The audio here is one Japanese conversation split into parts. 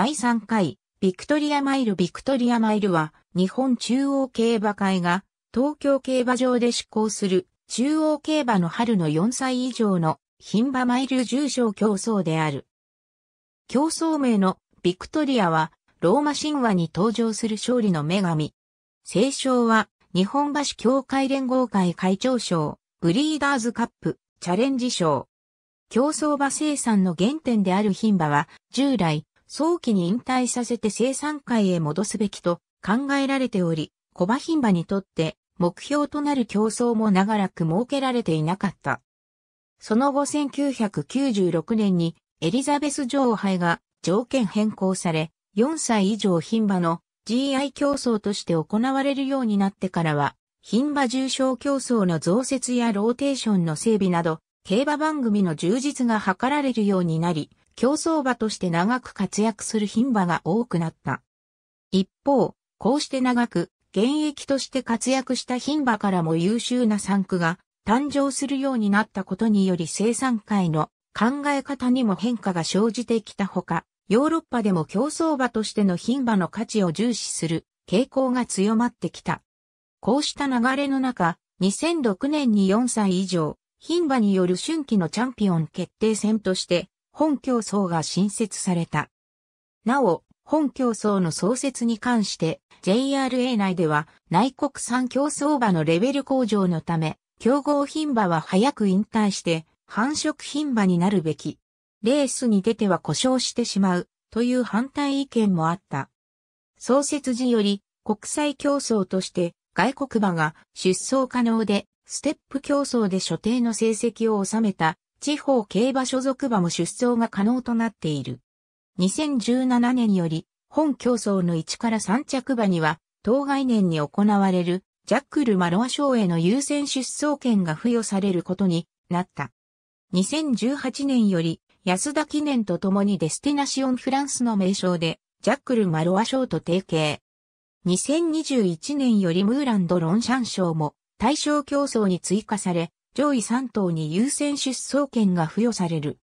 第3回、ビクトリアマイルビクトリアマイルは、日本中央競馬会が、東京競馬場で施行する、中央競馬の春の4歳以上の、牝馬マイル重賞競争である。競争名の、ビクトリアは、ローマ神話に登場する勝利の女神。聖賞は、日本橋協会連合会会長賞、ブリーダーズカップ、チャレンジ賞。競争馬生産の原点である牝馬は、従来、早期に引退させて生産会へ戻すべきと考えられており、コバヒンバにとって目標となる競争も長らく設けられていなかった。その後1996年にエリザベス女王杯が条件変更され、4歳以上ン馬の GI 競争として行われるようになってからは、ン馬重症競争の増設やローテーションの整備など、競馬番組の充実が図られるようになり、競争馬として長く活躍する牝馬が多くなった。一方、こうして長く、現役として活躍した牝馬からも優秀な産区が誕生するようになったことにより生産界の考え方にも変化が生じてきたほか、ヨーロッパでも競争馬としての牝馬の価値を重視する傾向が強まってきた。こうした流れの中、2006年に4歳以上、牝馬による春季のチャンピオン決定戦として、本競争が新設された。なお、本競争の創設に関して、JRA 内では内国産競争馬のレベル向上のため、競合牝馬は早く引退して、繁殖牝馬になるべき。レースに出ては故障してしまう、という反対意見もあった。創設時より、国際競争として外国馬が出走可能で、ステップ競争で所定の成績を収めた地方競馬所属馬も出走が可能となっている。2017年より、本競争の1から3着馬には、当概念に行われる、ジャックル・マロア賞への優先出走権が付与されることになった。2018年より、安田記念とともにデスティナシオン・フランスの名称で、ジャックル・マロア賞と提携。2021年よりムーランド・ロンシャン賞も対象競争に追加され、上位3頭に優先出走権が付与される。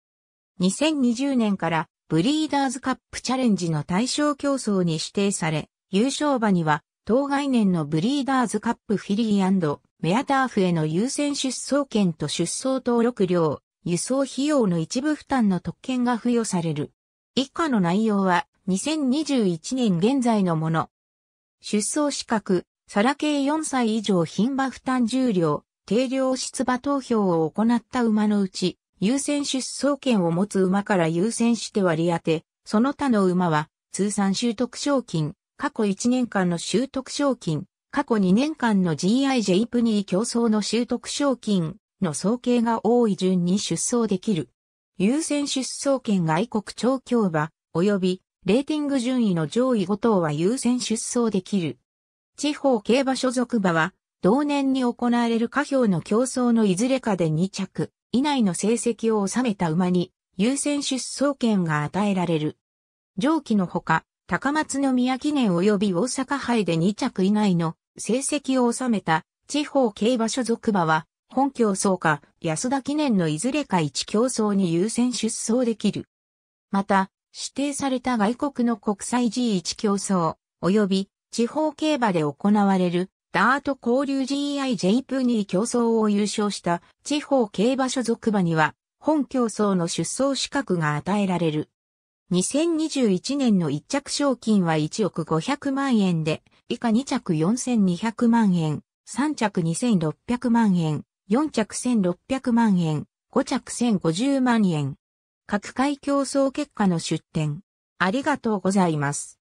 2020年からブリーダーズカップチャレンジの対象競争に指定され、優勝馬には当概念のブリーダーズカップフィリーメアターフへの優先出走権と出走登録料、輸送費用の一部負担の特権が付与される。以下の内容は2021年現在のもの。出走資格、サラ系4歳以上牝馬負担重量、定量出馬投票を行った馬のうち、優先出走権を持つ馬から優先して割り当て、その他の馬は、通算習得賞金、過去1年間の習得賞金、過去2年間の GIJ プニー競争の習得賞金の総計が多い順に出走できる。優先出走権外国調教馬、及びレーティング順位の上位5等は優先出走できる。地方競馬所属馬は同年に行われる下表の競争のいずれかで2着以内の成績を収めた馬に優先出走権が与えられる。上記のほか、高松宮記念及び大阪杯で2着以内の成績を収めた地方競馬所属馬は、本競争か安田記念のいずれか1競争に優先出走できる。また、指定された外国の国際 G1 競争、及び地方競馬で行われるダート交流 GIJ プーニー競争を優勝した地方競馬所属馬には本競争の出走資格が与えられる。2021年の一着賞金は1億500万円で、以下2着4200万円、3着2600万円、4着1600万円、5着1050万円。各界競争結果の出展。ありがとうございます。